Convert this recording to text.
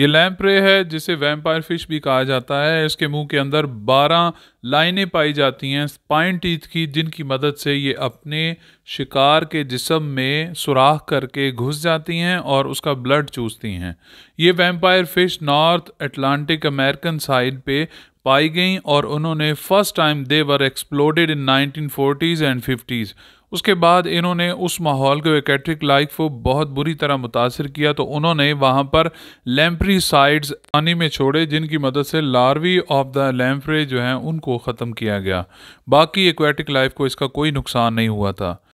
ये लैम्प्रे है जिसे वैम्पायर फिश भी कहा जाता है इसके मुंह के अंदर 12 लाइनें पाई जाती हैं स्पाइन टीथ की जिनकी मदद से ये अपने शिकार के जिसम में सुराख करके घुस जाती हैं और उसका ब्लड चूसती हैं ये vampire fish north Atlantic American side पे पाई गई और उन्होंने first time they were exploded in 1940s and 50s उसके बाद इन्होंने उस माहौल को एकट्रिक लाइफ को बहुत बुरी तरह मुतासर किया तो उन्होंने वहाँ पर लैम्प्री साइड्स पानी में छोड़े जिनकी मदद से लार्वी ऑफ द लैम्प्रे जो हैं उनको ख़त्म किया गया बाकी एक्वेटिक लाइफ को इसका कोई नुकसान नहीं हुआ था